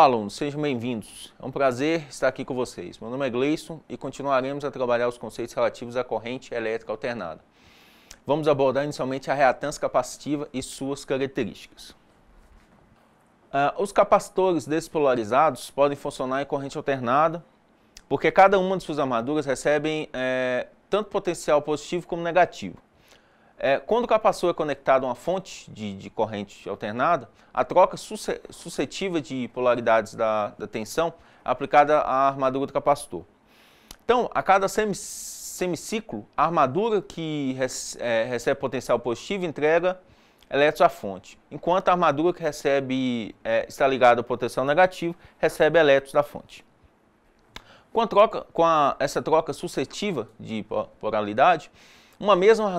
Olá, alunos, sejam bem-vindos. É um prazer estar aqui com vocês. Meu nome é Gleison e continuaremos a trabalhar os conceitos relativos à corrente elétrica alternada. Vamos abordar inicialmente a reatância capacitiva e suas características. Ah, os capacitores despolarizados podem funcionar em corrente alternada, porque cada uma de suas armaduras recebe é, eh, tanto potencial positivo como negativo. É, quando o capacitor é conectado a uma fonte de, de corrente alternada, a troca suscetiva de polaridades da, da tensão é aplicada à armadura do capacitor. Então, a cada semiciclo, a armadura que é, recebe potencial positivo entrega elétrons à fonte, enquanto a armadura que recebe é, está ligada ao potencial negativo recebe elétrons da fonte. Com, troca, com a, essa troca suscetiva de polaridade, uma mesma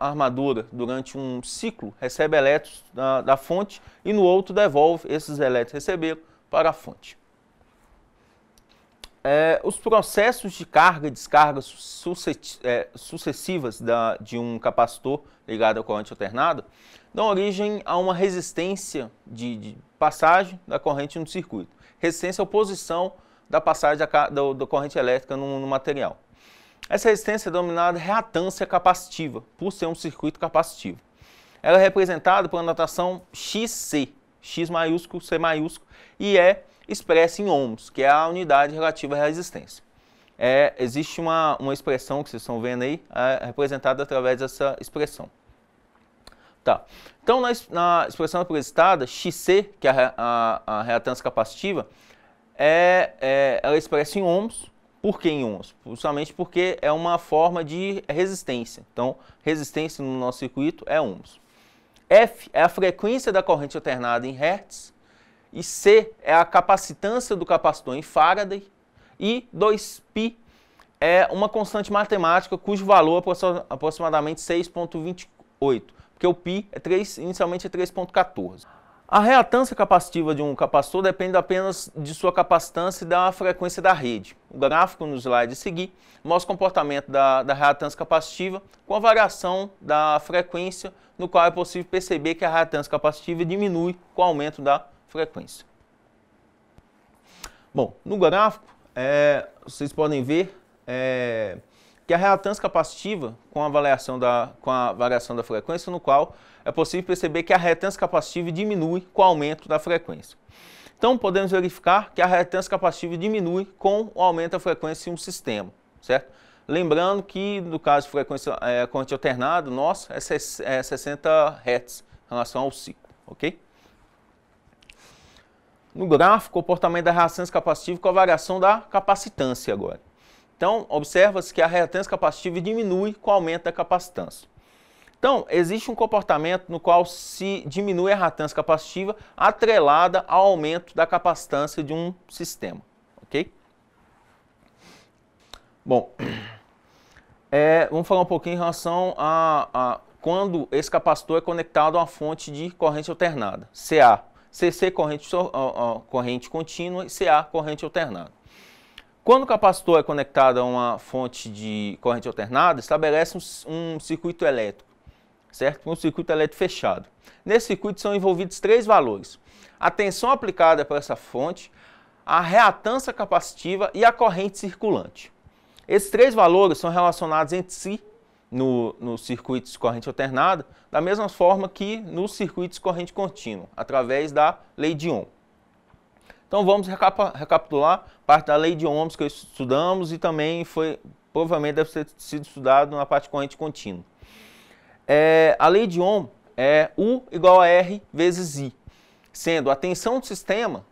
armadura durante um ciclo recebe elétrons da, da fonte e no outro devolve esses elétrons recebidos para a fonte. É, os processos de carga e descarga é, sucessivas da, de um capacitor ligado à corrente alternada dão origem a uma resistência de, de passagem da corrente no circuito, resistência à oposição da passagem da, da, da corrente elétrica no, no material. Essa resistência é denominada reatância capacitiva, por ser um circuito capacitivo. Ela é representada por anotação XC, X maiúsculo, C maiúsculo, e é expressa em ohms, que é a unidade relativa à resistência. É, existe uma, uma expressão que vocês estão vendo aí, é representada através dessa expressão. Tá. Então, na, na expressão apresentada, XC, que é a, a, a reatância capacitiva, é, é, ela expressa em ohms, por que íons? principalmente porque é uma forma de resistência. Então, resistência no nosso circuito é ohms. F é a frequência da corrente alternada em hertz. E C é a capacitância do capacitor em Faraday. E 2π é uma constante matemática cujo valor é aproximadamente 6,28, porque o π é 3, inicialmente é 3,14. A reatância capacitiva de um capacitor depende apenas de sua capacitância e da frequência da rede. O gráfico no slide seguir mostra o comportamento da, da reatância capacitiva com a variação da frequência, no qual é possível perceber que a reatância capacitiva diminui com o aumento da frequência. Bom, no gráfico, é, vocês podem ver é, que é a relatância capacitiva com a, avaliação da, com a variação da frequência, no qual é possível perceber que a reatância capacitiva diminui com o aumento da frequência. Então, podemos verificar que a reatância capacitiva diminui com o aumento da frequência em um sistema, certo? Lembrando que, no caso de frequência é, corrente alternada, nosso é 60 é Hz em relação ao ciclo, ok? No gráfico, comportamento da reação capacitiva com a variação da capacitância agora. Então, observa-se que a reatância capacitiva diminui com o aumento da capacitância. Então, existe um comportamento no qual se diminui a reatância capacitiva atrelada ao aumento da capacitância de um sistema, ok? Bom, é, vamos falar um pouquinho em relação a, a quando esse capacitor é conectado a uma fonte de corrente alternada, CA. CC corrente, corrente contínua e CA corrente alternada. Quando o capacitor é conectado a uma fonte de corrente alternada, estabelece um, um circuito elétrico, certo? Um circuito elétrico fechado. Nesse circuito são envolvidos três valores. A tensão aplicada para essa fonte, a reatância capacitiva e a corrente circulante. Esses três valores são relacionados entre si no, no circuito de corrente alternada, da mesma forma que no circuito de corrente contínua, através da lei de Ohm. Então vamos recapa recapitular parte da lei de Ohms que estudamos e também foi provavelmente deve ter sido estudado na parte de corrente contínua. É, a lei de Ohm é U igual a R vezes I, sendo a tensão do sistema,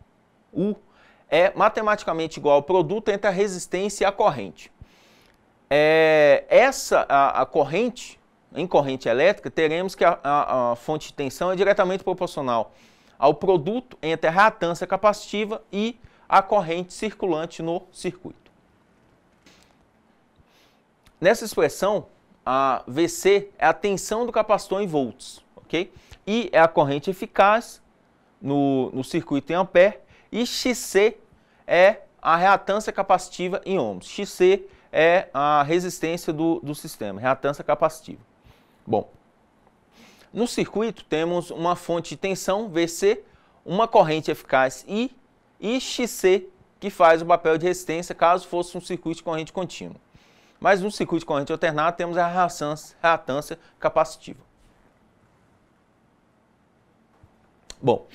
U, é matematicamente igual ao produto entre a resistência e a corrente. É, essa, a, a corrente, em corrente elétrica, teremos que a, a, a fonte de tensão é diretamente proporcional ao produto entre a reatância capacitiva e a corrente circulante no circuito. Nessa expressão, a VC é a tensão do capacitor em volts, ok? I é a corrente eficaz no, no circuito em ampere e XC é a reatância capacitiva em ohms. XC é a resistência do, do sistema, reatância capacitiva. Bom, no circuito temos uma fonte de tensão, VC, uma corrente eficaz I e XC, que faz o papel de resistência caso fosse um circuito de corrente contínua. Mas no circuito de corrente alternada temos a reatância capacitiva. Bom,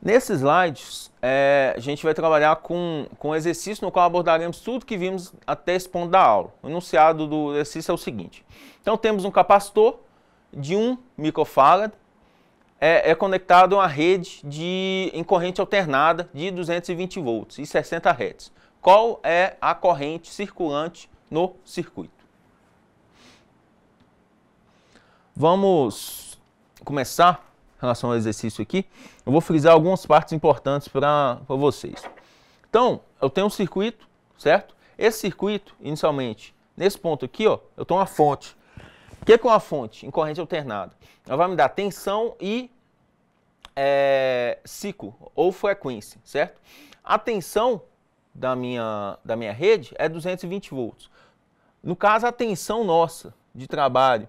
nesse slide é, a gente vai trabalhar com, com um exercício no qual abordaremos tudo que vimos até esse ponto da aula. O enunciado do exercício é o seguinte. Então temos um capacitor de 1 microfarad é, é, conectado a uma rede de, em corrente alternada de 220 volts e 60 Hz. Qual é a corrente circulante no circuito? Vamos começar em relação ao exercício aqui. Eu vou frisar algumas partes importantes para vocês. Então, eu tenho um circuito, certo? Esse circuito, inicialmente, nesse ponto aqui, ó, eu tenho uma fonte que é uma fonte em corrente alternada? Ela vai me dar tensão e é, ciclo ou frequência, certo? A tensão da minha, da minha rede é 220 volts. No caso, a tensão nossa de trabalho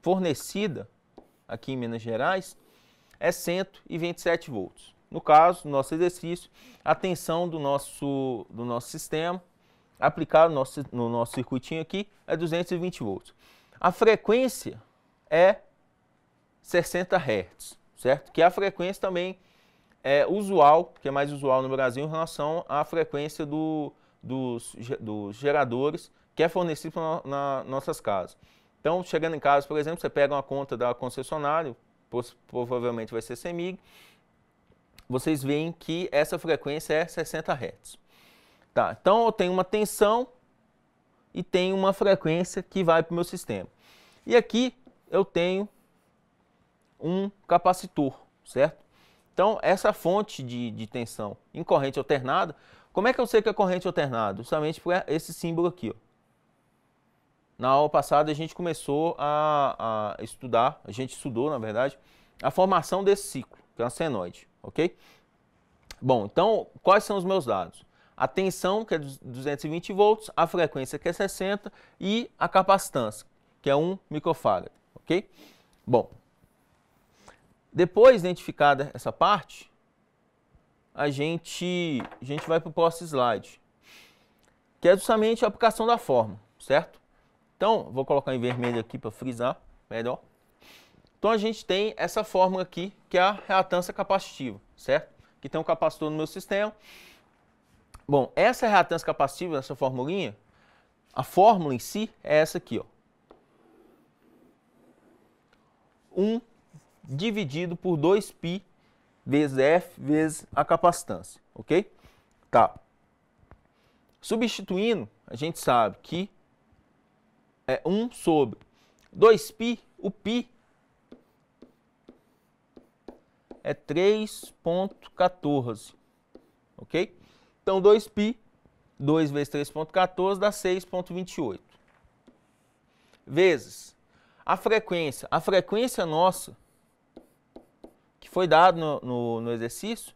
fornecida aqui em Minas Gerais é 127 volts. No caso, no nosso exercício, a tensão do nosso, do nosso sistema Aplicar no nosso, no nosso circuitinho aqui é 220 volts. A frequência é 60 Hz, certo? Que é a frequência também é usual, que é mais usual no Brasil em relação à frequência do, dos, dos geradores que é fornecido nas na nossas casas. Então, chegando em casa, por exemplo, você pega uma conta da concessionária, provavelmente vai ser CEMIG, vocês veem que essa frequência é 60 Hz. Tá, então eu tenho uma tensão e tenho uma frequência que vai para o meu sistema. E aqui eu tenho um capacitor, certo? Então, essa fonte de, de tensão em corrente alternada, como é que eu sei que é corrente alternada? Justamente por esse símbolo aqui. Ó. Na aula passada a gente começou a, a estudar, a gente estudou, na verdade, a formação desse ciclo, que é uma senoide, ok? Bom, então, quais são os meus dados? a tensão, que é 220 volts, a frequência, que é 60, e a capacitância, que é 1 microfarad, ok? Bom, depois identificada essa parte, a gente, a gente vai para o próximo slide, que é justamente a aplicação da forma, certo? Então, vou colocar em vermelho aqui para frisar melhor. Então, a gente tem essa fórmula aqui, que é a reatância capacitiva, certo? Que tem um capacitor no meu sistema, Bom, essa é a reatância capacitiva, essa formulinha, a fórmula em si é essa aqui, ó. 1 dividido por 2π vezes F vezes a capacitância, ok? Tá. Substituindo, a gente sabe que é 1 sobre 2π, o π é 3.14, ok? Então, 2π, 2 vezes 3.14 dá 6.28. Vezes a frequência. A frequência nossa, que foi dada no, no, no exercício,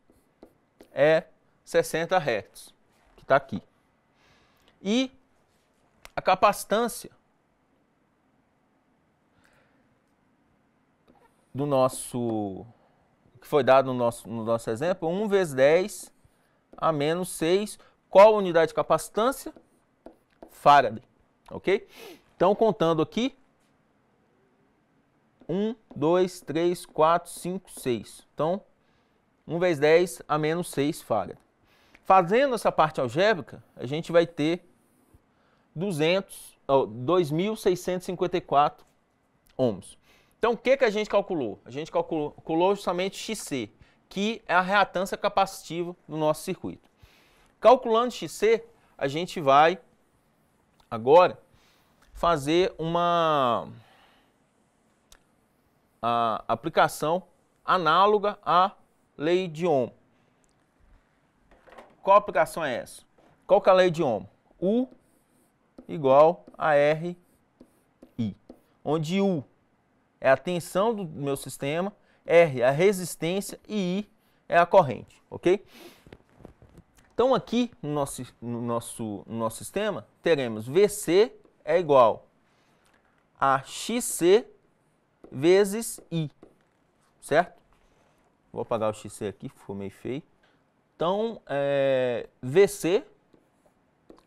é 60 Hz, que está aqui. E a capacitância do nosso que foi dado no nosso, no nosso exemplo, 1 vezes 10 a menos 6. Qual a unidade de capacitância? Faraday, ok? Então, contando aqui, 1, 2, 3, 4, 5, 6. Então, 1 vezes 10 a menos 6 Faraday. Fazendo essa parte algébrica, a gente vai ter 200, oh, 2.654 ohms. Então, o que, que a gente calculou? A gente calculou justamente XC que é a reatância capacitiva do nosso circuito. Calculando XC, a gente vai agora fazer uma aplicação análoga à lei de Ohm. Qual aplicação é essa? Qual é a lei de Ohm? U igual a RI, onde U é a tensão do meu sistema R é a resistência e I é a corrente, ok? Então aqui no nosso, no nosso, no nosso sistema teremos VC é igual a XC vezes I, certo? Vou apagar o XC aqui, ficou meio feio. Então, é, VC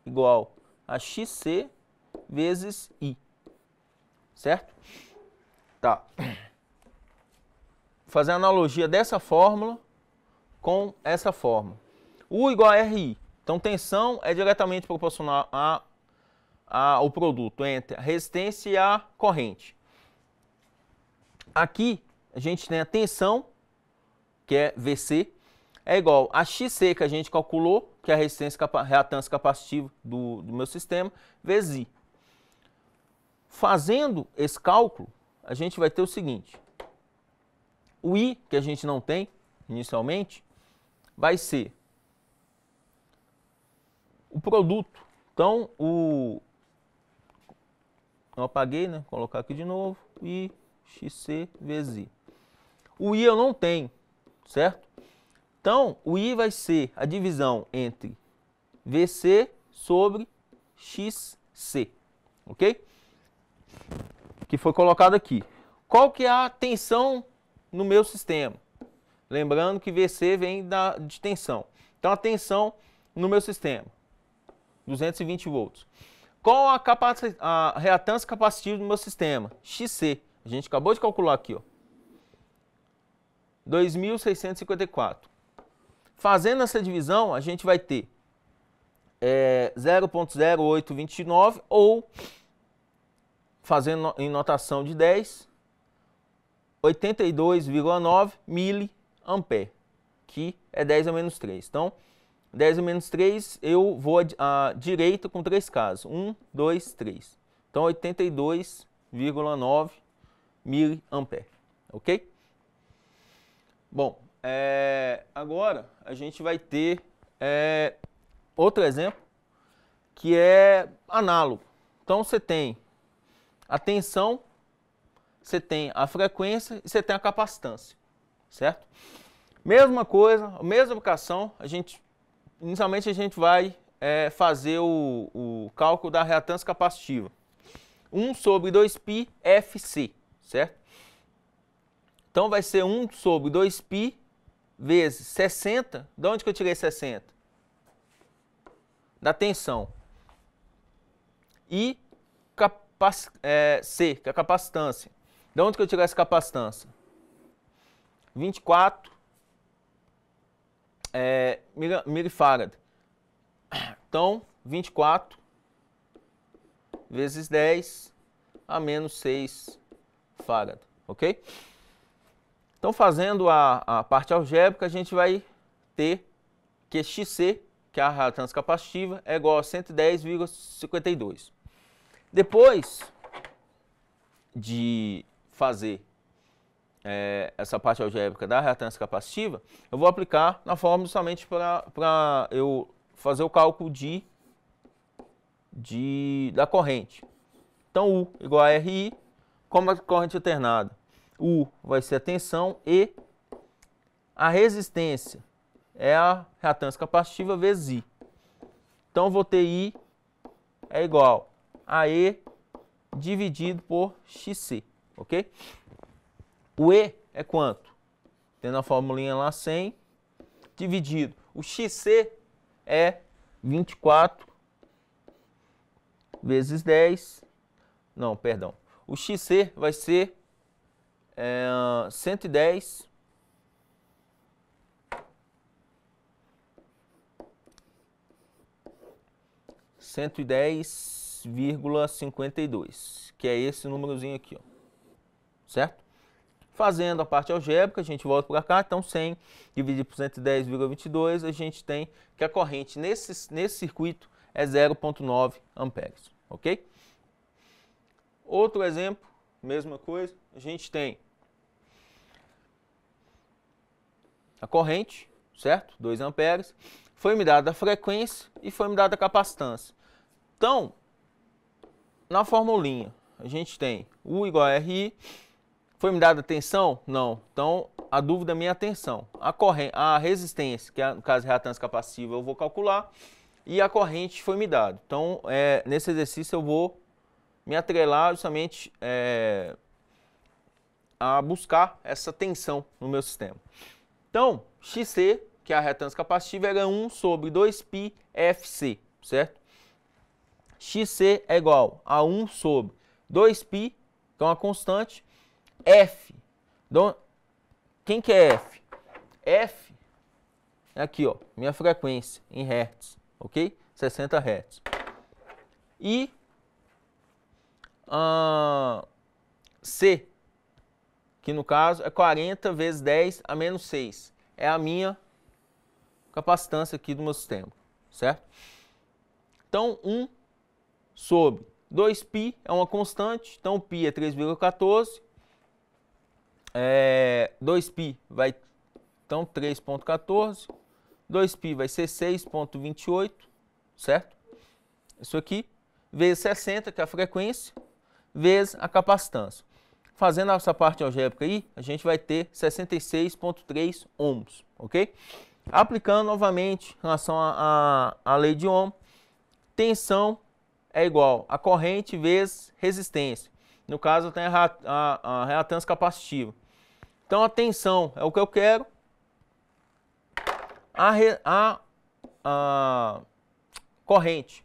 igual a XC vezes I, certo? Tá fazer a analogia dessa fórmula com essa fórmula. U igual a RI. Então, tensão é diretamente proporcional a, a, ao produto entre a resistência e a corrente. Aqui, a gente tem a tensão, que é VC, é igual a XC que a gente calculou, que é a resistência capa reatância capacitiva do, do meu sistema, vezes I. Fazendo esse cálculo, a gente vai ter o seguinte. O i, que a gente não tem inicialmente, vai ser o produto. Então, o. Eu apaguei, né? Vou colocar aqui de novo. I, xc vezes i. O i eu não tenho, certo? Então, o i vai ser a divisão entre vc sobre xc, ok? Que foi colocado aqui. Qual que é a tensão no meu sistema. Lembrando que VC vem da, de tensão. Então a tensão no meu sistema, 220 volts. Qual a, a reatância capacitiva do meu sistema? XC. A gente acabou de calcular aqui, ó. 2.654. Fazendo essa divisão, a gente vai ter é, 0.0829 ou, fazendo em notação de 10, 82,9 miliampere, que é 10 a menos 3. Então, 10 a menos 3, eu vou à direita com três casos. 1, 2, 3. Então, 82,9 miliampere, ok? Bom, é, agora a gente vai ter é, outro exemplo que é análogo. Então, você tem a tensão você tem a frequência e você tem a capacitância, certo? Mesma coisa, mesma vocação, a gente, inicialmente a gente vai é, fazer o, o, cálculo da reatância capacitiva. 1 sobre 2π Fc, certo? Então vai ser 1 sobre 2π vezes 60. De onde que eu tirei 60? Da tensão. E capac, é, C, que é a capacitância. De onde que eu tiver essa capacitância? 24 é, milifarad. Então, 24 vezes 10 a menos 6 farad, ok? Então, fazendo a, a parte algébrica, a gente vai ter que XC, que é a rádio transcapacitiva, é igual a 110,52. Depois de fazer é, essa parte algébrica da reatância capacitiva, eu vou aplicar na forma somente para eu fazer o cálculo de, de, da corrente. Então, U igual a RI, como a corrente alternada, U vai ser a tensão e a resistência é a reatância capacitiva vezes I. Então, eu vou ter I é igual a E dividido por XC ok? O E é quanto? Tendo a formulinha lá 100 dividido. O XC é 24 vezes 10. Não, perdão. O XC vai ser é, 110 110,52, que é esse númerozinho aqui, ó certo? Fazendo a parte algébrica, a gente volta para cá, então 100 dividido por 110,22, a gente tem que a corrente nesse, nesse circuito é 0,9 amperes, ok? Outro exemplo, mesma coisa, a gente tem a corrente, certo? 2 amperes, foi me dada a frequência e foi me dada a capacitância. Então, na formulinha, a gente tem U igual a RI, foi me dada tensão? Não. Então, a dúvida é minha tensão. A, corrente, a resistência, que é, no caso reatância capacitiva, eu vou calcular. E a corrente foi me dada. Então, é, nesse exercício eu vou me atrelar justamente é, a buscar essa tensão no meu sistema. Então, XC, que é a reatância capacitiva, era 1 é sobre 2 πfc FC, certo? XC é igual a 1 sobre 2π, que é uma constante, F. quem que é F? F é aqui, ó, minha frequência em hertz, ok? 60 hertz. E uh, C, que no caso é 40 vezes 10 a menos 6. É a minha capacitância aqui do meu sistema, certo? Então, 1 sobre 2π é uma constante, então π é 3,14 é, 2π vai, então, 3.14. 2π vai ser 6.28, certo? Isso aqui, vezes 60, que é a frequência, vezes a capacitância. Fazendo essa parte algébrica aí, a gente vai ter 66,3 ohms, ok? Aplicando novamente em relação à, lei de Ohm, tensão é igual a corrente vezes resistência. No caso, tem a, a, a reatância capacitiva. Então, atenção, é o que eu quero. A, re, a, a corrente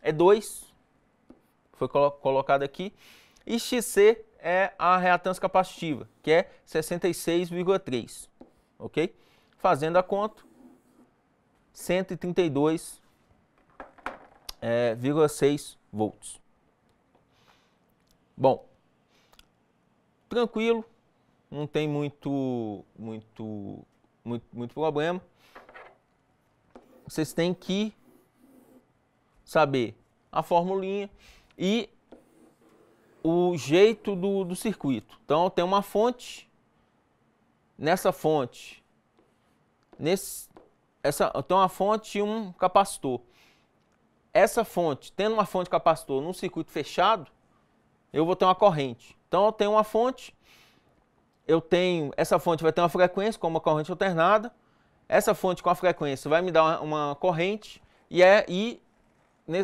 é 2, foi colo colocado aqui, e XC é a reatância capacitiva, que é 66,3, ok? Fazendo a conta, 132,6 é, volts. Bom, tranquilo, não tem muito, muito, muito, muito problema. Vocês têm que saber a formulinha e o jeito do, do circuito. Então, tem uma fonte. Nessa fonte, nesse, essa, tem uma fonte e um capacitor. Essa fonte, tendo uma fonte capacitor num circuito fechado, eu vou ter uma corrente. Então, eu tenho uma fonte eu tenho essa fonte vai ter uma frequência com uma corrente alternada, essa fonte com a frequência vai me dar uma, uma corrente e é e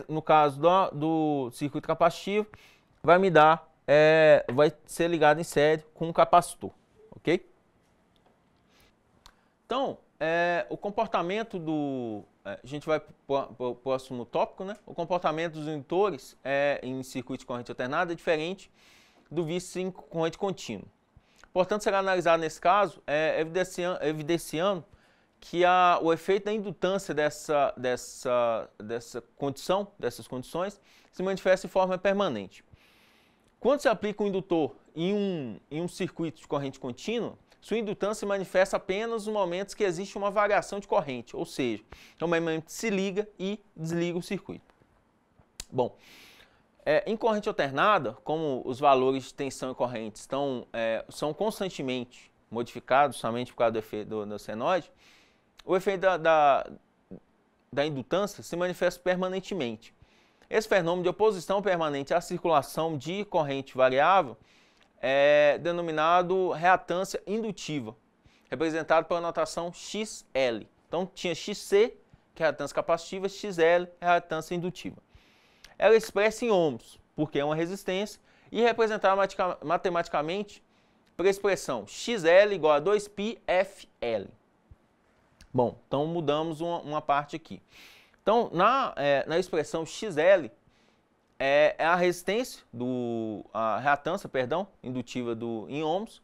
no caso do, do circuito capacitivo vai me dar é, vai ser ligado em série com um capacitor, ok? Então é, o comportamento do é, a gente vai para o próximo tópico, né? O comportamento dos indutores é, em circuito de corrente alternada é diferente do visto em corrente contínua. Importante será analisado nesse caso, é, evidenciando, evidenciando que a, o efeito da indutância dessa, dessa, dessa condição, dessas condições, se manifesta de forma permanente. Quando se aplica um indutor em um, em um circuito de corrente contínua, sua indutância se manifesta apenas nos momentos que existe uma variação de corrente, ou seja, é que se liga e desliga o circuito. Bom, é, em corrente alternada, como os valores de tensão e corrente estão, é, são constantemente modificados, somente por causa do efeito do, do senoide, o efeito da, da, da indutância se manifesta permanentemente. Esse fenômeno de oposição permanente à circulação de corrente variável é denominado reatância indutiva, representado pela notação XL. Então tinha XC, que é a reatância capacitiva, XL, é reatância indutiva ela expressa em ohms, porque é uma resistência, e representar matematicamente para a expressão xl igual a 2πfl. Bom, então mudamos uma, uma parte aqui. Então, na, é, na expressão xl, é, é, a resistência, do, a reatância, perdão, indutiva do, em ohms,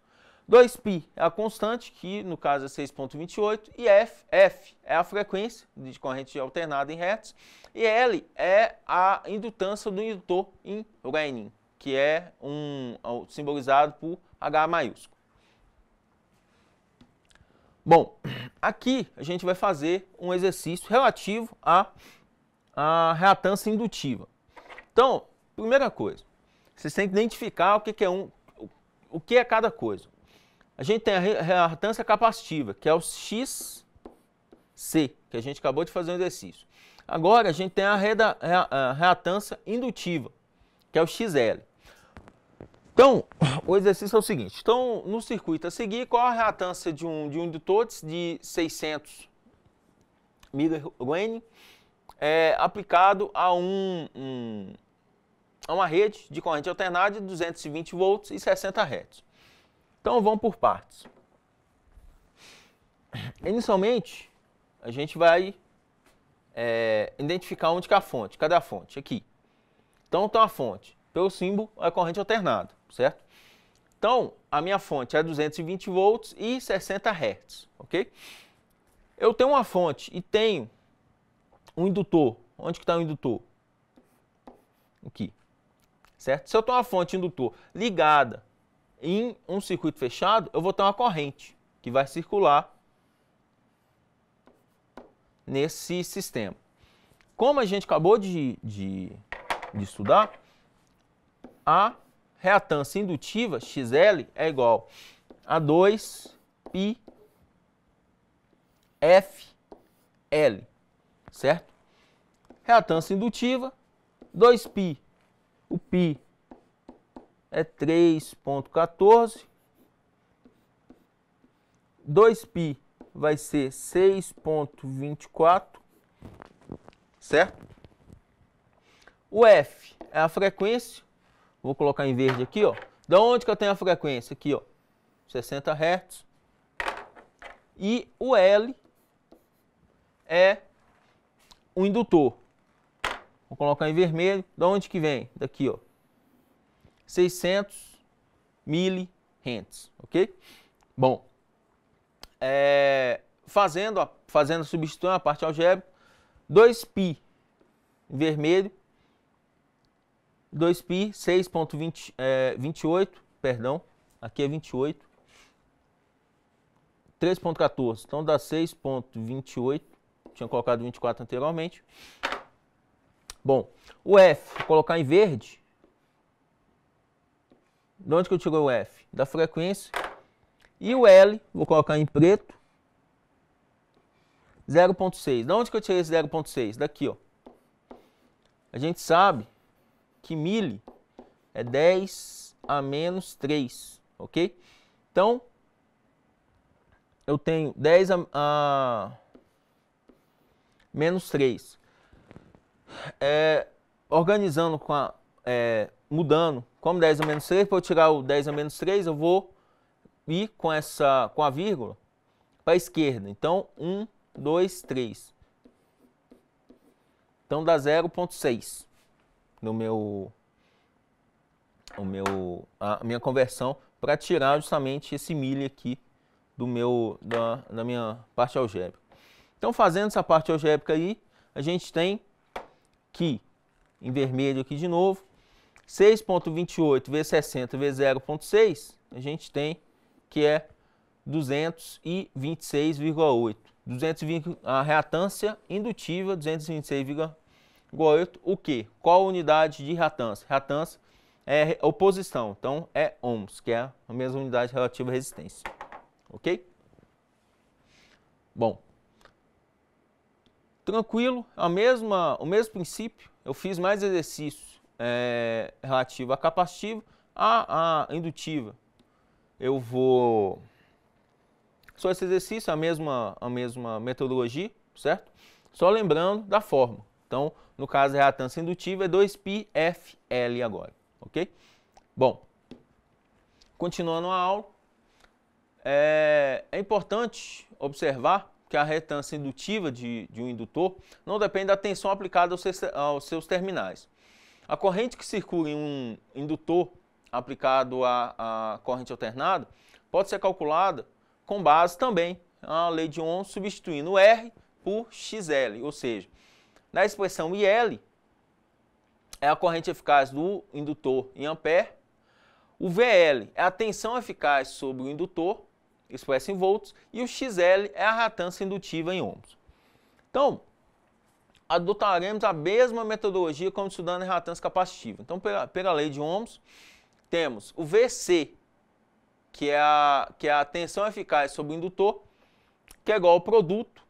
2π é a constante, que no caso é 6.28, e f, f é a frequência de corrente alternada em hertz, e L é a indutância do indutor em Reining, que é um, simbolizado por H maiúsculo. Bom, aqui a gente vai fazer um exercício relativo à, à reatância indutiva. Então, primeira coisa, vocês têm que identificar o que é um, o que é cada coisa. A gente tem a reatância capacitiva, que é o XC, que a gente acabou de fazer um exercício. Agora a gente tem a, reatância indutiva, que é o XL. Então, o exercício é o seguinte. Então, no circuito a seguir, qual a reatância de um, de um indutor de 600 mWn é, aplicado a, um, um, a uma rede de corrente alternada de 220 volts e 60 Hz? Então vamos por partes. Inicialmente, a gente vai é, identificar onde é a fonte. Cadê a fonte? Aqui. Então tem uma fonte. Pelo símbolo, é corrente alternada, certo? Então, a minha fonte é 220 volts e 60 hertz, ok? Eu tenho uma fonte e tenho um indutor. Onde que está o indutor? Aqui. Certo? Se eu tenho uma fonte indutor ligada em um circuito fechado, eu vou ter uma corrente que vai circular nesse sistema. Como a gente acabou de, de, de estudar, a reatância indutiva, XL, é igual a 2π FL, certo? Reatância indutiva, 2 pi O π é 3.14. 2π vai ser 6.24, certo? O f é a frequência. Vou colocar em verde aqui, ó. Da onde que eu tenho a frequência? Aqui, ó. 60 Hz. E o L é o indutor. Vou colocar em vermelho. Da onde que vem? Daqui, ó. 600 rentes, ok? Bom, é, fazendo, fazendo substituindo a parte algébrica, 2π vermelho, 2π, 6.28, é, perdão, aqui é 28, 3.14, então dá 6.28, tinha colocado 24 anteriormente. Bom, o F, colocar em verde, de onde que eu tirou o F? Da frequência. E o L, vou colocar em preto. 0.6. De onde que eu tirei esse 0.6? Daqui, ó. A gente sabe que mili é 10 a menos 3, ok? Então, eu tenho 10 a, a menos 3. É, organizando com a é, mudando. Como 10 a menos 3, para eu tirar o 10 a menos 3, eu vou ir com, essa, com a vírgula para a esquerda. Então, 1, 2, 3. Então, dá 0,6 no meu, o meu, a minha conversão para tirar justamente esse milho aqui do meu, da, da minha parte algébrica. Então, fazendo essa parte algébrica aí, a gente tem que, em vermelho aqui de novo, 6,28 vezes 60 vezes 0,6, a gente tem que é 226,8. 220, a reatância indutiva, 226,8, o que? Qual a unidade de reatância? Reatância é oposição, então é ohms, que é a mesma unidade relativa à resistência. Ok? Bom, tranquilo, a mesma, o mesmo princípio, eu fiz mais exercícios é, relativo à capacitiva, à, à indutiva. Eu vou... Só esse exercício, a mesma, a mesma metodologia, certo? Só lembrando da forma. Então, no caso, a reatância indutiva é 2πFL agora, ok? Bom, continuando a aula, é, é, importante observar que a reatância indutiva de, de um indutor não depende da tensão aplicada aos seus, aos seus terminais. A corrente que circula em um indutor aplicado à, à corrente alternada pode ser calculada com base também na lei de Ohm substituindo R por XL, ou seja, na expressão IL é a corrente eficaz do indutor em ampere, o VL é a tensão eficaz sobre o indutor, expressa em volts, e o XL é a ratância indutiva em ohms. Então, adotaremos a mesma metodologia como estudando em reatância capacitiva. Então, pela, pela lei de Ohms, temos o VC, que é, a, que é a tensão eficaz sobre o indutor, que é igual ao produto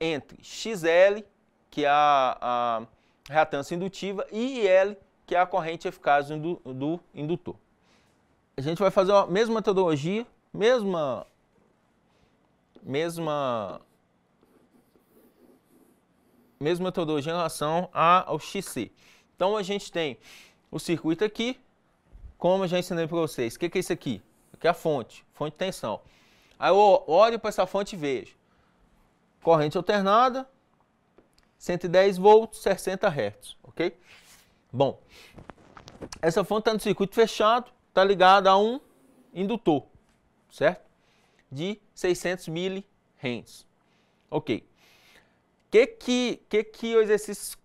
entre XL, que é a, a reatância indutiva, e IL, que é a corrente eficaz do, do indutor. A gente vai fazer a mesma metodologia, mesma, mesma mesma metodologia em relação ao XC. Então a gente tem o circuito aqui, como eu já ensinei para vocês. O que, é isso aqui? Aqui é a fonte, fonte de tensão. Aí eu olho para essa fonte e vejo. Corrente alternada, 110 volts, 60 hertz, ok? Bom, essa fonte está no circuito fechado, está ligada a um indutor, certo? De 600 mili Ok que que, que que o exercício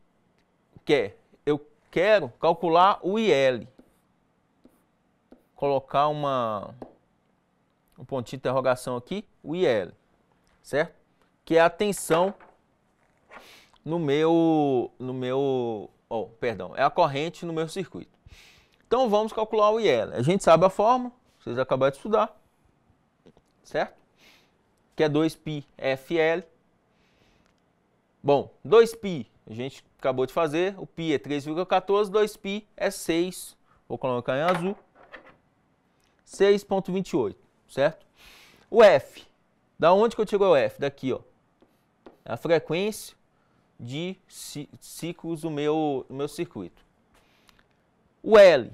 quer? Eu quero calcular o IL. Colocar uma um pontinho de interrogação aqui, o IL, certo? Que é a tensão no meu no meu, oh, perdão, é a corrente no meu circuito. Então vamos calcular o IL. A gente sabe a forma, vocês acabaram de estudar, certo? Que é 2πFL Bom, 2π a gente acabou de fazer, o π é 3,14, 2π é 6, vou colocar em azul, 6,28, certo? O f, da onde que eu tiro o f? Daqui, ó, é a frequência de ciclos do meu, do meu circuito. O L,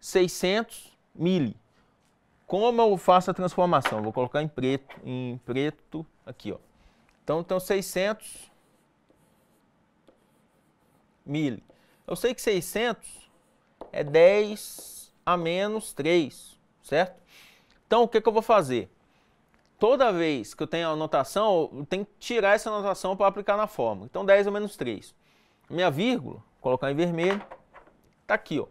600 mili. Como eu faço a transformação? Vou colocar em preto, em preto aqui, ó. Então, então 600 mil. Eu sei que 600 é 10 a menos 3, certo? Então, o que, que eu vou fazer? Toda vez que eu tenho a anotação, eu tenho que tirar essa anotação para aplicar na fórmula. Então, 10 a menos 3. Minha vírgula, vou colocar em vermelho, está aqui. Ó.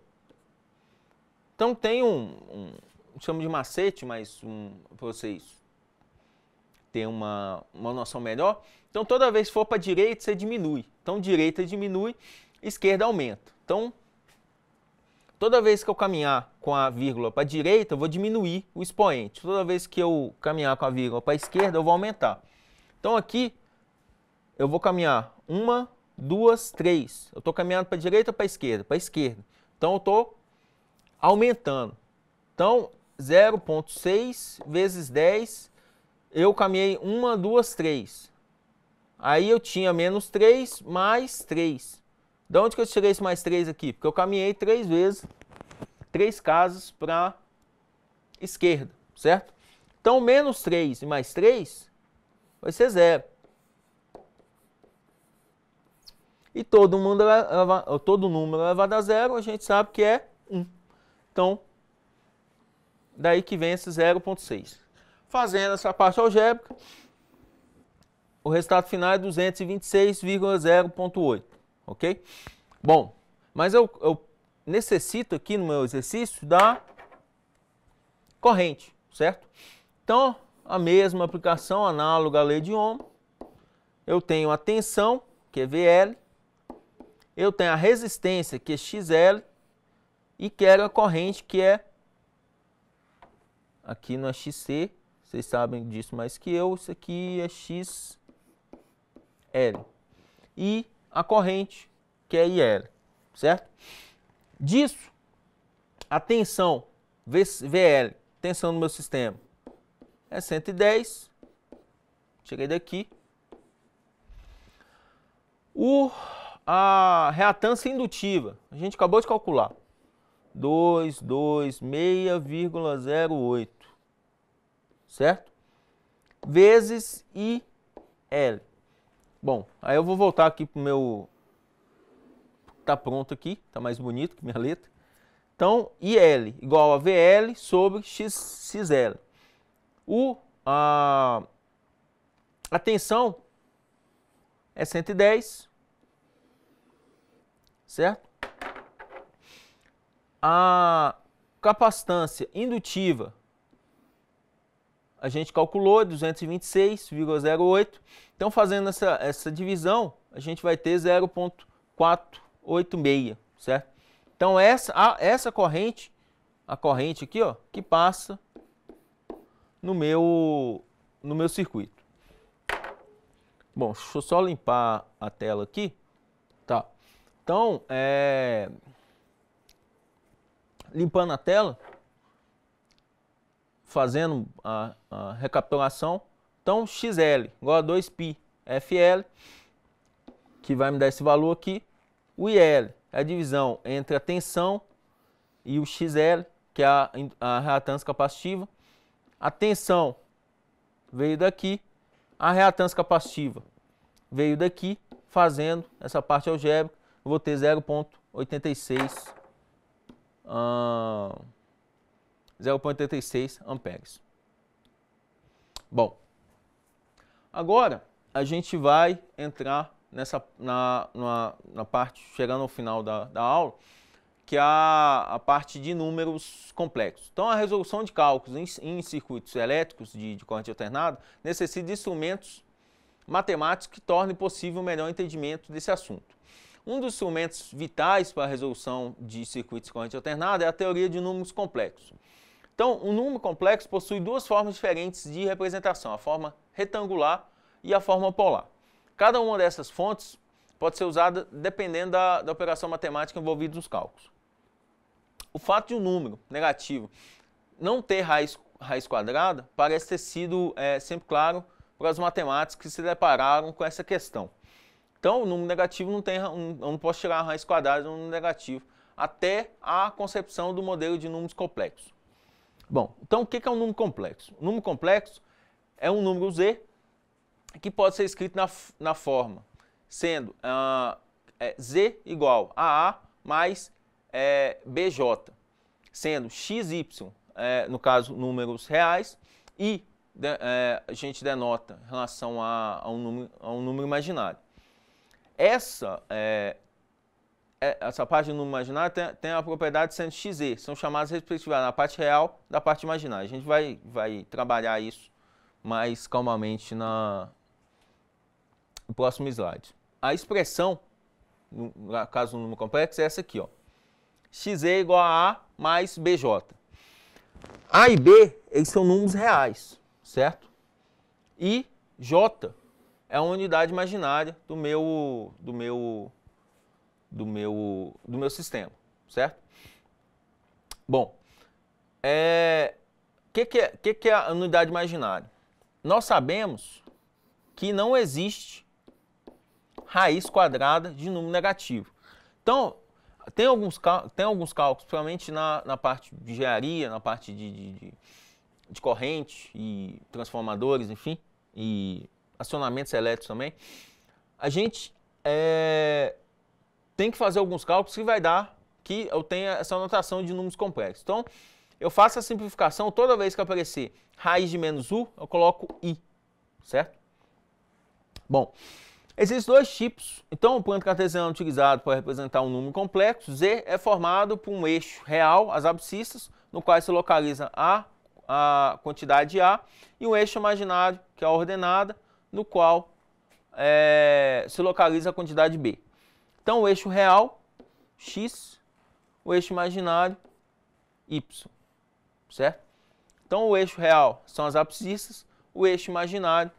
Então, tem um, um, chamo de macete, mas um, para vocês ter uma, uma noção melhor. Então, toda vez que for para a direita, você diminui. Então, direita diminui, esquerda aumenta. Então, toda vez que eu caminhar com a vírgula para a direita, eu vou diminuir o expoente. Toda vez que eu caminhar com a vírgula para a esquerda, eu vou aumentar. Então, aqui, eu vou caminhar uma, duas, três. Eu estou caminhando para a direita ou para a esquerda? Para a esquerda. Então, eu estou aumentando. Então, 0,6 vezes 10 eu caminhei uma, duas, três. Aí eu tinha menos três, mais três. De onde que eu tirei esse mais três aqui? Porque eu caminhei três vezes, três casas para esquerda, certo? Então, menos 3 e mais 3 vai ser zero. E todo, mundo é todo número elevado é a zero, a gente sabe que é 1. Então, daí que vem esse 0.6 fazendo essa parte algébrica, o resultado final é 226,0.8, ok? Bom, mas eu, eu necessito aqui no meu exercício da corrente, certo? Então, a mesma aplicação, análoga à lei de Ohm, eu tenho a tensão, que é VL, eu tenho a resistência, que é XL, e quero a corrente, que é, aqui não é XC, vocês sabem disso mais que eu, isso aqui é XL. E a corrente, que é IL, certo? Disso, a tensão VL, tensão no meu sistema, é 110. Cheguei daqui. O, a reatância indutiva, a gente acabou de calcular. 2 2 6,08 certo? Vezes IL. Bom, aí eu vou voltar aqui pro meu... Tá pronto aqui, tá mais bonito que minha letra. Então, IL igual a VL sobre X, XL. O, a, a tensão é 110, certo? A capacitância indutiva a gente calculou 226,08. Então, fazendo essa, essa divisão, a gente vai ter 0,486, certo? Então, essa, a, essa corrente, a corrente aqui, ó, que passa no meu, no meu circuito. Bom, deixa eu só limpar a tela aqui. Tá. Então, é... limpando a tela, fazendo a, a recapitulação. Então, XL igual a 2π FL, que vai me dar esse valor aqui. O IL é a divisão entre a tensão e o XL, que é a, a reatância capacitiva. A tensão veio daqui, a reatância capacitiva veio daqui, fazendo essa parte algébrica, vou ter 0,86 hum, 0,86 amperes. Bom, agora a gente vai entrar nessa, na, na, na parte, chegando ao final da, da aula, que é a, a, parte de números complexos. Então, a resolução de cálculos em, em circuitos elétricos de, de corrente alternada necessita de instrumentos matemáticos que tornem possível o melhor entendimento desse assunto. Um dos instrumentos vitais para a resolução de circuitos de corrente alternada é a teoria de números complexos. Então, um número complexo possui duas formas diferentes de representação, a forma retangular e a forma polar. Cada uma dessas fontes pode ser usada dependendo da, da operação matemática envolvida nos cálculos. O fato de um número negativo não ter raiz, raiz quadrada parece ter sido é, sempre claro para os matemáticos que se depararam com essa questão. Então, o número negativo não tem, não posso tirar a raiz quadrada do número negativo, até a concepção do modelo de números complexos. Bom, então o que é um número complexo? Um número complexo é um número Z que pode ser escrito na, na forma, sendo uh, é, Z igual a A mais é, BJ, sendo XY, é, no caso, números reais, e de, é, a gente denota em relação a, a, um número, a um número imaginário. Essa é, é, essa parte no imaginário tem, tem a propriedade sendo XZ, são chamadas respectivamente da parte real da parte imaginária. A gente vai, vai trabalhar isso mais calmamente na, no próximo slide. A expressão, no, no caso do número complexo, é essa aqui, ó. XZ é igual a A mais BJ. A e B, eles são números reais, certo? E J é uma unidade imaginária do meu, do meu do meu, do meu sistema, certo? Bom, é, que que é, que, que é a unidade imaginária? Nós sabemos que não existe raiz quadrada de número negativo. Então, tem alguns, tem alguns cálculos, principalmente na, na parte de engenharia, na parte de, de, de, de corrente e transformadores, enfim, e acionamentos elétricos também. A gente é, tem que fazer alguns cálculos que vai dar que eu tenha essa notação de números complexos. Então, eu faço a simplificação, toda vez que aparecer raiz de menos u, eu coloco i, certo? Bom, existem dois tipos. Então, o plano cartesiano é utilizado para representar um número complexo, Z, é formado por um eixo real, as abscissas, no qual se localiza a, a quantidade A, e um eixo imaginário, que é a ordenada, no qual é, se localiza a quantidade B. Então o eixo real, x, o eixo imaginário, y, certo? Então o eixo real são as abscissas, o eixo imaginário,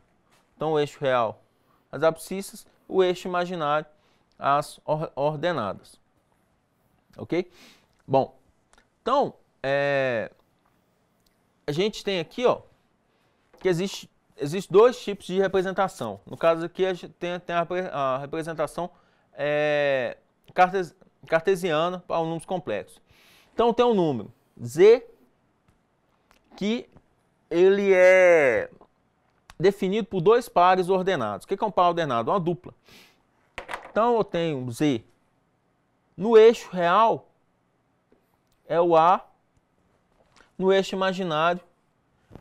então o eixo real, as abscissas, o eixo imaginário, as ordenadas. Ok? Bom, então, é, a gente tem aqui, ó, que existe, existe dois tipos de representação. No caso aqui, a gente tem, tem a, a representação é, cartes, cartesiana para números complexos. Então tem um número z que ele é definido por dois pares ordenados. O que é um par ordenado? Uma dupla. Então eu tenho z no eixo real é o a, no eixo imaginário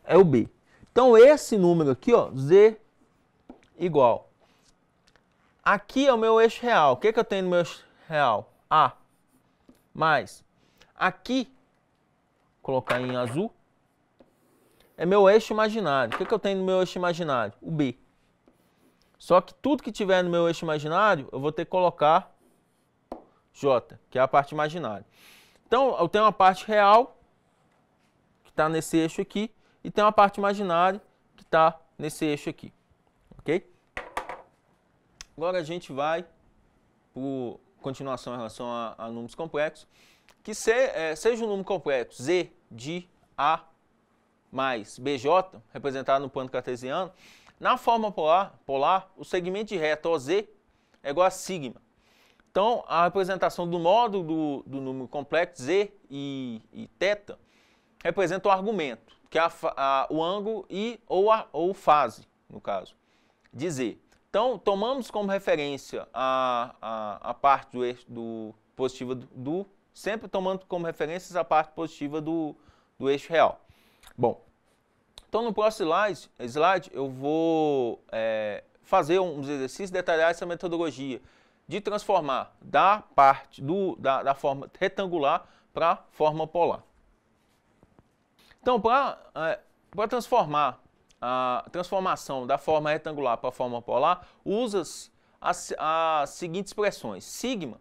é o b. Então esse número aqui, ó, z igual Aqui é o meu eixo real. O que, que eu tenho no meu eixo real? A. Mais. Aqui, colocar em azul, é meu eixo imaginário. O que, que eu tenho no meu eixo imaginário? O B. Só que tudo que tiver no meu eixo imaginário, eu vou ter que colocar J, que é a parte imaginária. Então, eu tenho uma parte real, que está nesse eixo aqui, e tem uma parte imaginária, que está nesse eixo aqui. Agora a gente vai por continuação em relação a, a números complexos, que se, é, seja o um número complexo Z de A mais BJ, representado no plano cartesiano, na forma polar, polar o segmento de reta OZ é igual a sigma. Então, a representação do módulo do, do número complexo Z e, e θ representa o argumento, que é a, a, o ângulo e ou, a, ou fase, no caso, de Z. Então, tomamos como referência a, a, a parte do, eixo, do positiva do, do, sempre tomando como referência a parte positiva do, do eixo real. Bom, então no próximo slide, slide eu vou é, fazer uns exercícios, detalhar essa metodologia de transformar da parte do, da, da forma retangular para forma polar. Então, para é, transformar a transformação da forma retangular para a forma polar, usa as, as seguintes expressões. Sigma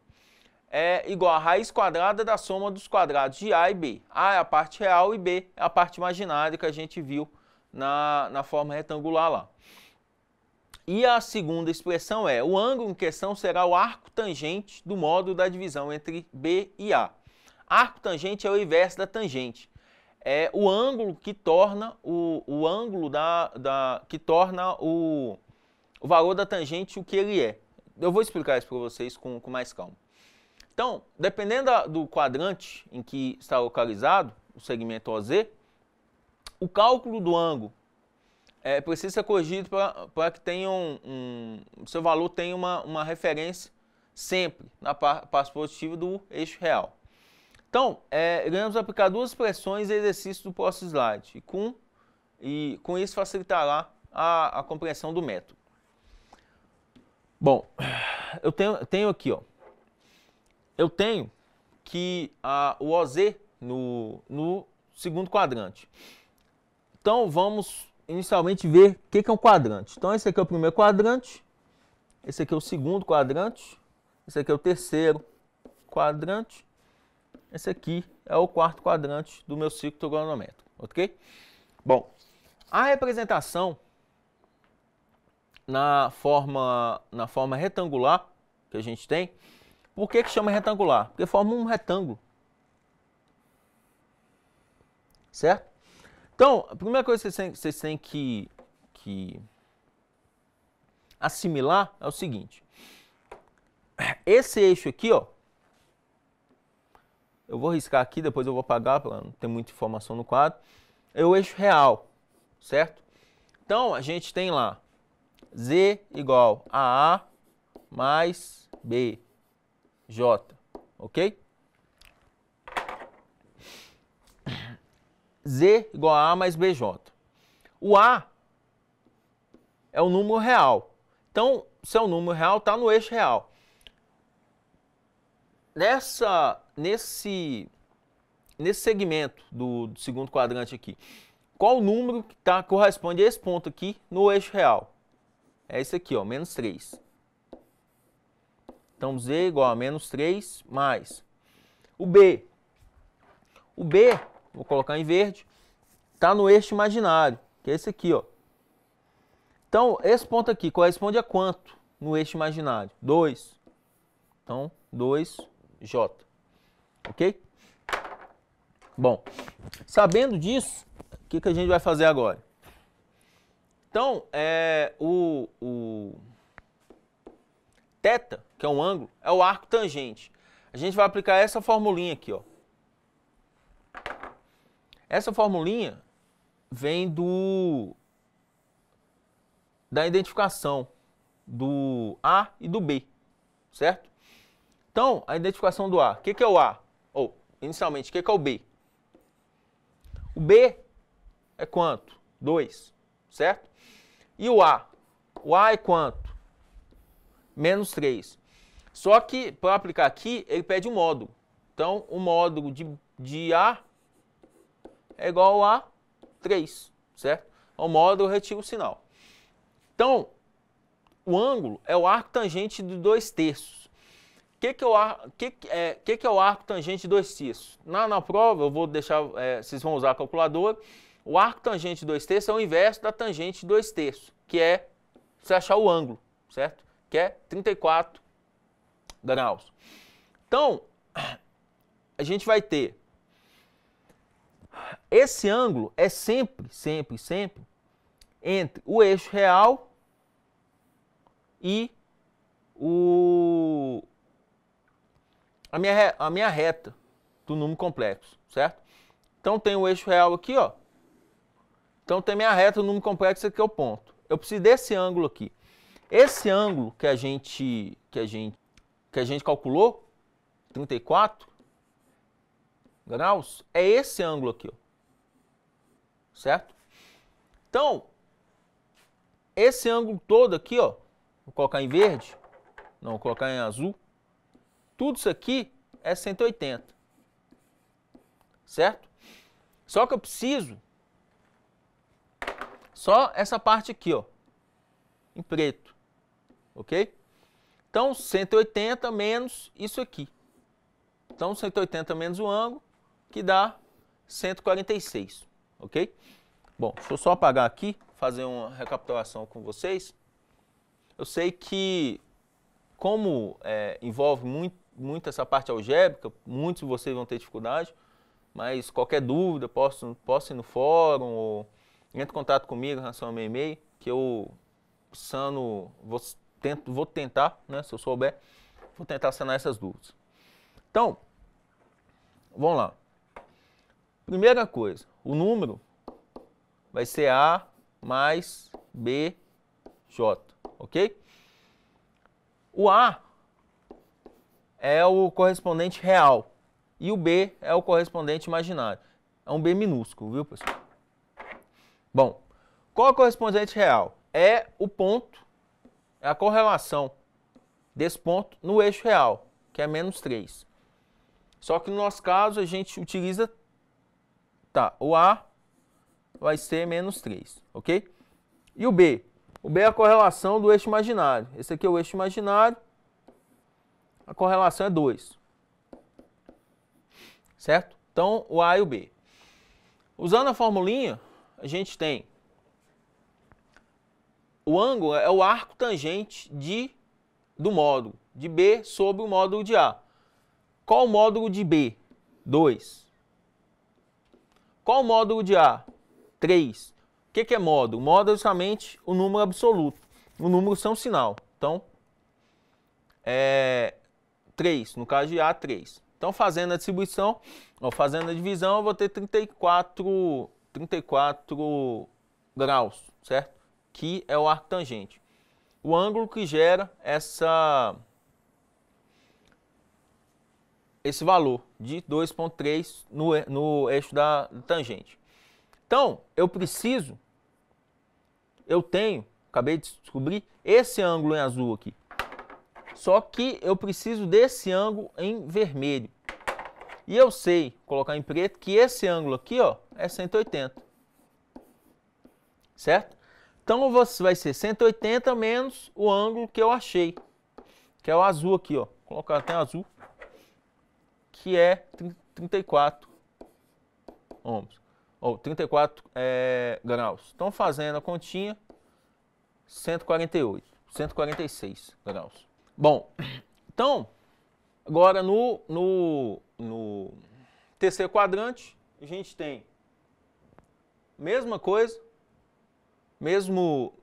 é igual a raiz quadrada da soma dos quadrados de A e B. A é a parte real e B é a parte imaginária que a gente viu na, na forma retangular lá. E a segunda expressão é o ângulo em questão será o arco tangente do módulo da divisão entre B e A. Arco tangente é o inverso da tangente é o ângulo que torna o, o ângulo da, da que torna o, o valor da tangente o que ele é. Eu vou explicar isso para vocês com, com mais calma. Então, dependendo da, do quadrante em que está localizado o segmento OZ, o cálculo do ângulo é, precisa ser corrigido para que tenha um, um, seu valor tenha uma, uma referência sempre na parte positiva do eixo real. Então, é, iremos aplicar duas pressões e exercícios do próximo slide, e com, e com isso facilitará a, a compreensão do método. Bom, eu tenho, tenho aqui, ó, eu tenho que a, o OZ no, no segundo quadrante. Então, vamos inicialmente ver o que, que, é um quadrante. Então, esse aqui é o primeiro quadrante, esse aqui é o segundo quadrante, esse aqui é o terceiro quadrante, esse aqui é o quarto quadrante do meu ciclo trigonométrico, ok? Bom, a representação na forma, na forma retangular que a gente tem, por que, que chama retangular? Porque forma um retângulo, certo? Então, a primeira coisa que vocês têm, vocês têm que, que assimilar é o seguinte. Esse eixo aqui, ó, eu vou riscar aqui, depois eu vou apagar, para não ter muita informação no quadro, é o eixo real, certo? Então, a gente tem lá Z igual a A mais B, J, ok? Z igual a A mais BJ. O A é o número real. Então, se é o número real, está no eixo real nessa, nesse, nesse segmento do, do segundo quadrante aqui, qual o número que tá, corresponde a esse ponto aqui no eixo real? É esse aqui, ó, menos 3. Então, Z igual a menos 3 mais o B. O B, vou colocar em verde, está no eixo imaginário, que é esse aqui. Ó. Então, esse ponto aqui corresponde a quanto no eixo imaginário? 2. Então, 2 J. Ok? Bom, sabendo disso, o que, que a gente vai fazer agora? Então, é, o, o teta, que é um ângulo, é o arco tangente. A gente vai aplicar essa formulinha aqui, ó. Essa formulinha vem do da identificação do A e do B, certo? Então, a identificação do A. O que, que é o A? Ou, inicialmente, o que, que é o B? O B é quanto? 2, certo? E o A? O A é quanto? Menos 3. Só que, para aplicar aqui, ele pede um módulo. Então, o módulo de, de A é igual a 3, certo? O módulo, retira o sinal. Então, o ângulo é o arco tangente de 2 terços que, que, eu, que, é, que, que é o arco tangente dois terços? Na, na prova, eu vou deixar, é, vocês vão usar a calculadora. O arco tangente dois terços é o inverso da tangente dois terços, que é você achar o ângulo, certo? Que é 34 graus. Então, a gente vai ter esse ângulo é sempre, sempre, sempre entre o eixo real e o a minha, a minha reta do número complexo, certo? Então tem o eixo real aqui, ó. Então tem minha reta do número complexo aqui é o ponto. Eu preciso desse ângulo aqui. Esse ângulo que a gente que a gente que a gente calculou, 34 graus, é esse ângulo aqui, ó. Certo? Então, esse ângulo todo aqui, ó, vou colocar em verde, não, vou colocar em azul, tudo isso aqui é 180. Certo? Só que eu preciso só essa parte aqui, ó, em preto. OK? Então, 180 menos isso aqui. Então, 180 menos o ângulo, que dá 146, ok? Bom, deixa eu só apagar aqui, fazer uma recapitulação com vocês. Eu sei que, como é, envolve muito muito essa parte algébrica, muitos de vocês vão ter dificuldade, mas qualquer dúvida, posso, posso ir no fórum ou entre em contato comigo em relação ao meu e-mail, que eu sano, vou, tento, vou tentar, né, se eu souber, vou tentar sanar essas dúvidas. Então, vamos lá. Primeira coisa, o número vai ser A mais BJ, ok? O A é o correspondente real e o B é o correspondente imaginário. É um B minúsculo, viu, pessoal? Bom, qual é o correspondente real? É o ponto, é a correlação desse ponto no eixo real, que é menos 3. Só que no nosso caso a gente utiliza tá, o A vai ser menos 3, ok? E o B? O B é a correlação do eixo imaginário. Esse aqui é o eixo imaginário a correlação é 2. Certo? Então, o A e o B. Usando a formulinha, a gente tem o ângulo é o arco tangente de, do módulo de B sobre o módulo de A. Qual o módulo de B? 2. Qual o módulo de A? 3. O que, que é módulo? Módulo é justamente o número absoluto. O número são sinal. Então, é, 3, no caso de A, 3. Então, fazendo a distribuição, ou fazendo a divisão, eu vou ter 34, 34 graus, certo? Que é o arco tangente. O ângulo que gera essa esse valor de 2.3 no, no eixo da tangente. Então, eu preciso, eu tenho, acabei de descobrir, esse ângulo em azul aqui. Só que eu preciso desse ângulo em vermelho. E eu sei, colocar em preto, que esse ângulo aqui ó, é 180. Certo? Então vai ser 180 menos o ângulo que eu achei. Que é o azul aqui, ó. Vou colocar até azul. Que é 34 ohms. Ou 34 é, graus. Então fazendo a continha, 148, 146 graus. Bom, então, agora no, no, no TC quadrante, a gente tem mesma coisa, mesmo,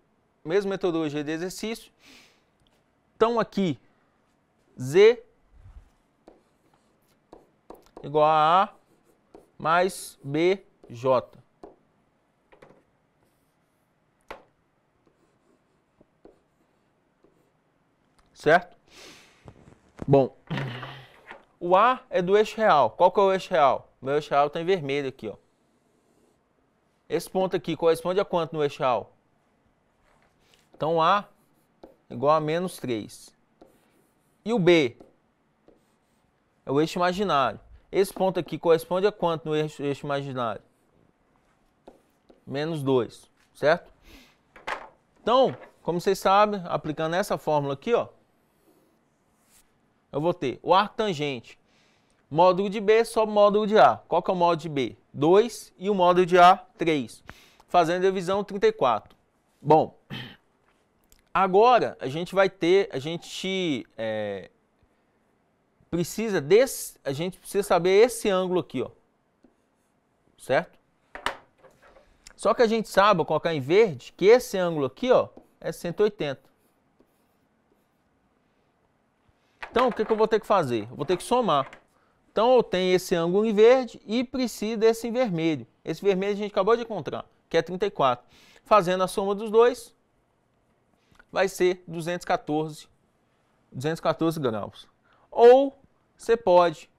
mesma metodologia de exercício. Então, aqui, Z igual a A mais BJ. certo? Bom, o A é do eixo real. Qual que é o eixo real? O meu eixo real está em vermelho aqui, ó. Esse ponto aqui corresponde a quanto no eixo real? Então, A igual a menos 3. E o B é o eixo imaginário. Esse ponto aqui corresponde a quanto no eixo, eixo imaginário? Menos 2, certo? Então, como vocês sabem, aplicando essa fórmula aqui, ó, eu vou ter o arco tangente, módulo de B sobre módulo de A. Qual que é o módulo de B? 2 e o módulo de A, 3. Fazendo a divisão 34. Bom, agora a gente vai ter, a gente é, precisa desse, a gente precisa saber esse ângulo aqui, ó. Certo? Só que a gente sabe, vou colocar em verde, que esse ângulo aqui, ó, é 180. Então, o que, que eu vou ter que fazer? Eu vou ter que somar. Então, eu tenho esse ângulo em verde e preciso desse em vermelho. Esse vermelho a gente acabou de encontrar, que é 34. Fazendo a soma dos dois, vai ser 214, 214 graus. Ou você pode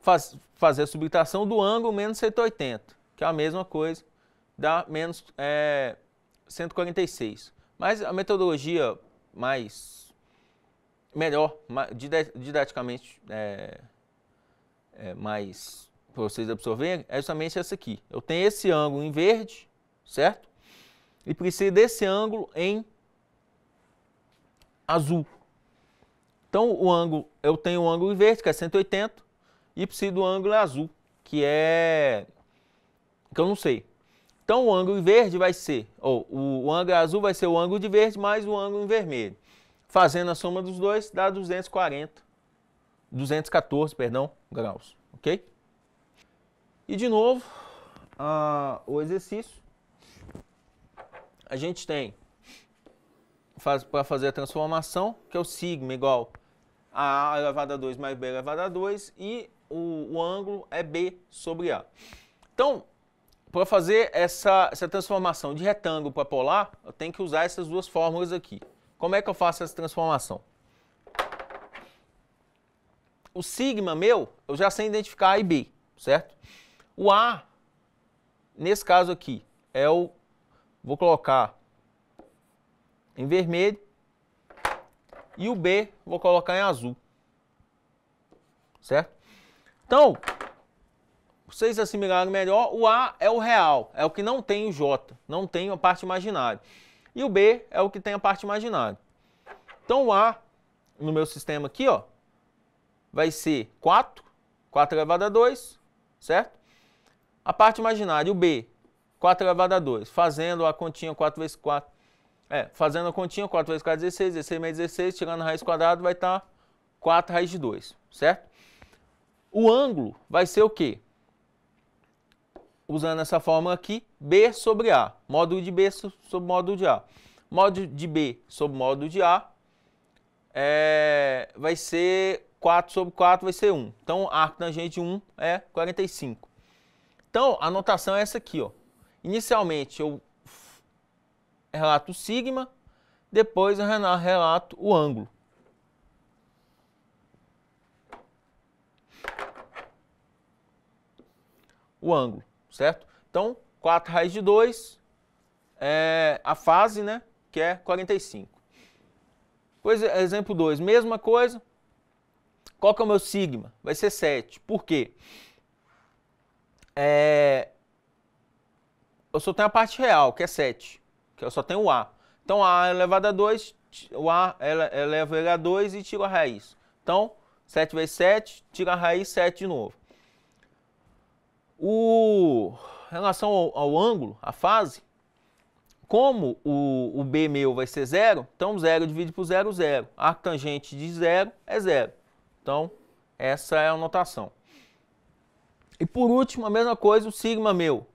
faz, fazer a subtração do ângulo menos 180, que é a mesma coisa dá menos é, 146. Mas a metodologia mais melhor, didaticamente é, é, mais para vocês absorverem, é justamente essa aqui. Eu tenho esse ângulo em verde, certo? E preciso desse ângulo em azul. Então, o ângulo, eu tenho um ângulo em verde, que é 180, e preciso do ângulo em azul, que é... que eu não sei. Então, o ângulo em verde vai ser, ou o, o ângulo azul vai ser o ângulo de verde mais o ângulo em vermelho. Fazendo a soma dos dois, dá 240, 214, perdão, graus, ok? E de novo, uh, o exercício, a gente tem, faz, para fazer a transformação, que é o sigma igual a A elevado a 2 mais B elevado a 2 e o, o ângulo é B sobre A. Então, para fazer essa, essa transformação de retângulo para polar, eu tenho que usar essas duas fórmulas aqui. Como é que eu faço essa transformação? O sigma meu, eu já sei identificar A e B, certo? O A, nesse caso aqui, é o... Vou colocar em vermelho e o B vou colocar em azul, certo? Então, vocês assimilaram melhor, o A é o real, é o que não tem o J, não tem a parte imaginária e o B é o que tem a parte imaginária. Então o A no meu sistema aqui, ó, vai ser 4, 4 elevado a 2, certo? A parte imaginária, o B, 4 elevado a 2, fazendo a continha 4 vezes 4, é, fazendo a continha 4 vezes 4, 16, 16 mais 16, tirando a raiz quadrada, vai estar tá 4 raiz de 2, certo? O ângulo vai ser o quê? usando essa fórmula aqui, B sobre A, módulo de B sobre módulo de A. Módulo de B sobre módulo de A é, vai ser 4 sobre 4 vai ser 1. Então, arco tangente 1 é 45. Então, a notação é essa aqui. Ó. Inicialmente, eu relato o sigma, depois eu relato o ângulo. O ângulo certo? Então, 4 raiz de 2 é a fase, né, que é 45. Coisa, é, exemplo 2, mesma coisa. Qual que é o meu sigma? Vai ser 7. Por quê? É, eu só tenho a parte real, que é 7, que eu só tenho o A. Então, A elevado a 2, o A eleva ele a 2 e tira a raiz. Então, 7 vezes 7, tira a raiz, 7 de novo. O, em relação ao, ao ângulo, a fase, como o, o, B meu vai ser zero, então zero divide por zero, zero. Arco tangente de zero é zero. Então, essa é a notação. E por último, a mesma coisa, o sigma meu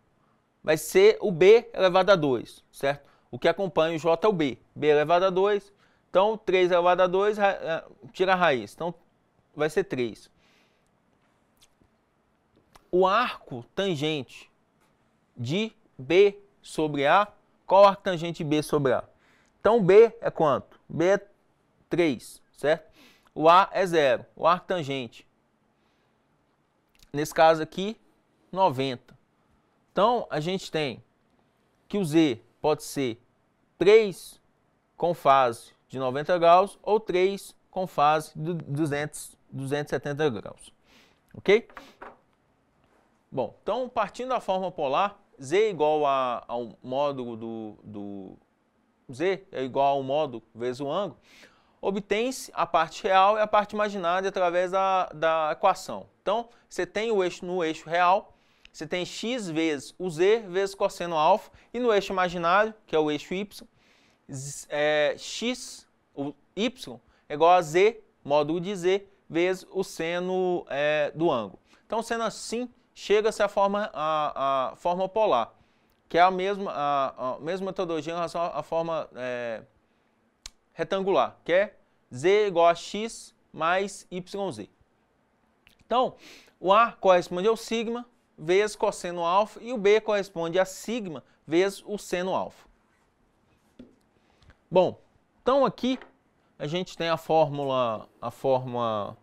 vai ser o B elevado a 2, certo? O que acompanha o J é o B. B elevado a 2, então 3 elevado a 2, é, tira a raiz, então vai ser 3 o arco tangente de B sobre A, qual o arco tangente de B sobre A? Então, B é quanto? B é 3, certo? O A é zero. O arco tangente, nesse caso aqui, 90. Então, a gente tem que o Z pode ser 3 com fase de 90 graus ou 3 com fase de 200, 270 graus. Ok? Bom, então partindo da forma polar, z é igual a, ao módulo do, do z é igual ao módulo vezes o ângulo, obtém-se a parte real e a parte imaginária através da, da equação. Então, você tem o eixo no eixo real, você tem x vezes o z vezes cosseno alfa, e no eixo imaginário, que é o eixo y, é, x, o y é igual a z, módulo de z, vezes o seno é, do ângulo. Então, sendo assim, chega-se à forma, à, à, forma polar, que é a mesma, a, a mesma metodologia em relação à forma é, retangular, que é z igual a x mais yz. Então, o A corresponde ao sigma vezes cosseno alfa e o B corresponde a sigma vezes o seno alfa. Bom, então aqui a gente tem a fórmula, a forma,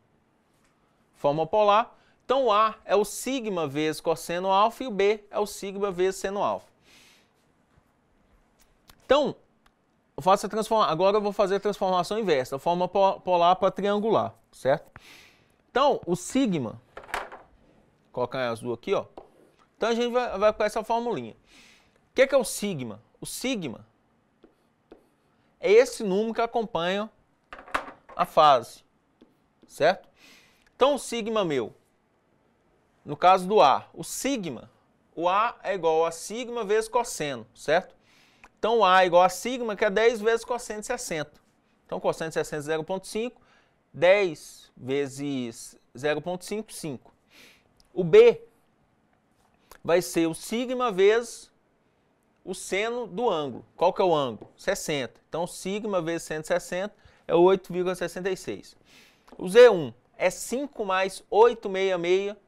forma polar então o A é o sigma vezes cosseno alfa e o B é o sigma vezes seno alfa. Então, eu faço a agora eu vou fazer a transformação inversa, a forma polar para triangular, certo? Então, o sigma, vou colocar em azul aqui, ó. Então a gente vai, vai com essa formulinha. O que é, que é o sigma? O sigma é esse número que acompanha a fase, certo? Então o sigma meu no caso do A, o sigma, o A é igual a sigma vezes cosseno, certo? Então, o A é igual a sigma, que é 10 vezes cosseno de 60. Então, cosseno de 60 é 0,5, 10 vezes 0,5, 5. O B vai ser o sigma vezes o seno do ângulo. Qual que é o ângulo? 60. Então, sigma vezes 160 é 8,66. O Z1 é 5 mais 866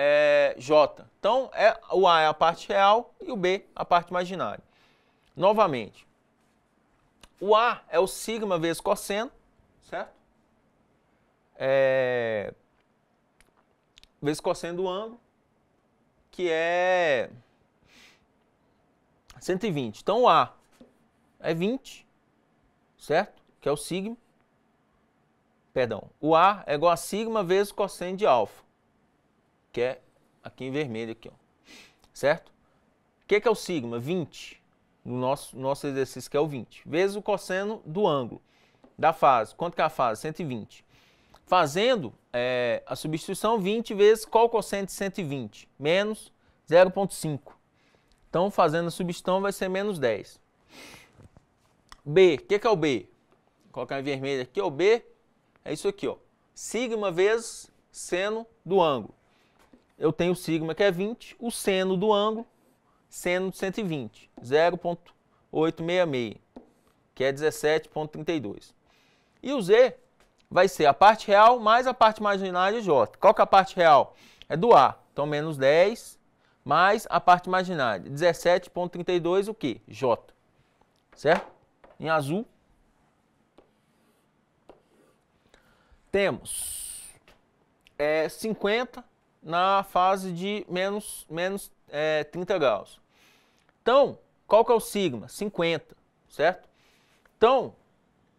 é, J. Então, é, o A é a parte real e o B a parte imaginária. Novamente, o A é o sigma vezes cosseno, certo? É, vezes cosseno do ângulo, que é 120. Então, o A é 20, certo? Que é o sigma. Perdão, o A é igual a sigma vezes cosseno de alfa que é aqui em vermelho aqui, ó. certo? O que, que é o sigma? 20, no nosso, nosso exercício que é o 20, vezes o cosseno do ângulo da fase. Quanto que é a fase? 120. Fazendo é, a substituição 20 vezes qual o cosseno de 120? Menos 0,5. Então, fazendo a substituição vai ser menos 10. B, o que, que é o B? Vou colocar em vermelho aqui, o B é isso aqui, ó. Sigma vezes seno do ângulo eu tenho o sigma que é 20, o seno do ângulo, seno de 120, 0.866, que é 17.32. E o Z vai ser a parte real mais a parte imaginária de J. Qual que é a parte real? É do A, então menos 10 mais a parte imaginária, 17.32 o que? J, certo? Em azul. Temos é, 50 na fase de menos, menos é, 30 graus. Então, qual que é o sigma? 50, certo? Então,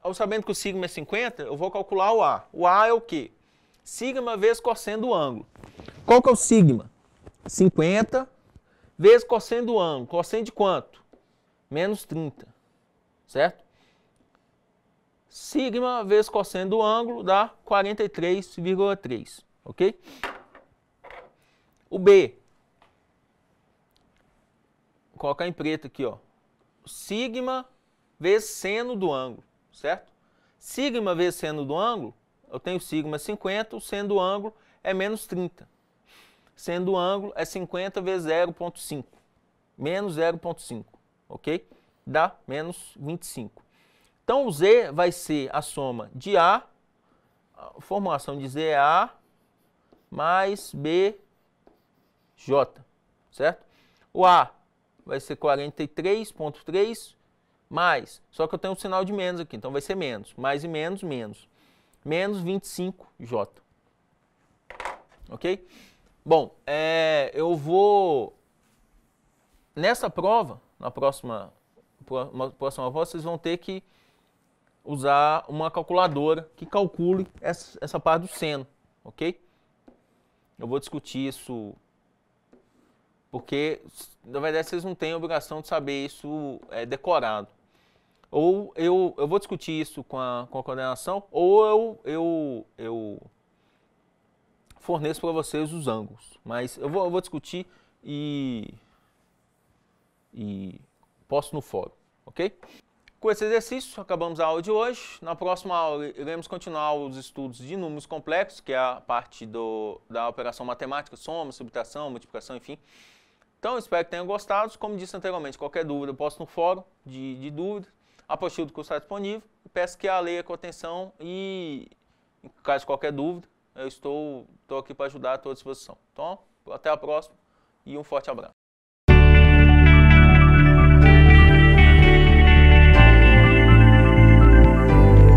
ao sabendo que o sigma é 50, eu vou calcular o A. O A é o quê? Sigma vezes cosseno do ângulo. Qual que é o sigma? 50 vezes cosseno do ângulo. Cosseno de quanto? Menos 30, certo? Sigma vezes cosseno do ângulo dá 43,3, ok? O B. Vou colocar em preto aqui, ó. Sigma vezes seno do ângulo, certo? Sigma vezes seno do ângulo, eu tenho sigma 50, é o seno do ângulo é menos 30. Seno do ângulo é 50 vezes 0,5. Menos 0,5, ok? Dá menos 25. Então, o Z vai ser a soma de A, a formulação de Z é A, mais B J, certo? O A vai ser 43,3 mais, só que eu tenho um sinal de menos aqui, então vai ser menos, mais e menos, menos, menos 25J. Ok? Bom, é, eu vou, nessa prova, na próxima, na próxima prova, vocês vão ter que usar uma calculadora que calcule essa, essa parte do seno, ok? Eu vou discutir isso porque, na verdade, vocês não têm a obrigação de saber isso é, decorado. Ou eu, eu vou discutir isso com a, com a coordenação, ou eu, eu, eu forneço para vocês os ângulos. Mas eu vou, eu vou discutir e, e posto no fórum, ok? Com esse exercício, acabamos a aula de hoje. Na próxima aula, iremos continuar os estudos de números complexos, que é a parte do, da operação matemática, soma, subtração, multiplicação, enfim. Então, espero que tenham gostado. Como disse anteriormente, qualquer dúvida, eu posto no fórum de, de dúvidas. A do curso está disponível. Peço que a leia com atenção e, caso qualquer dúvida, eu estou, estou aqui para ajudar à sua disposição. Então, até a próxima e um forte abraço.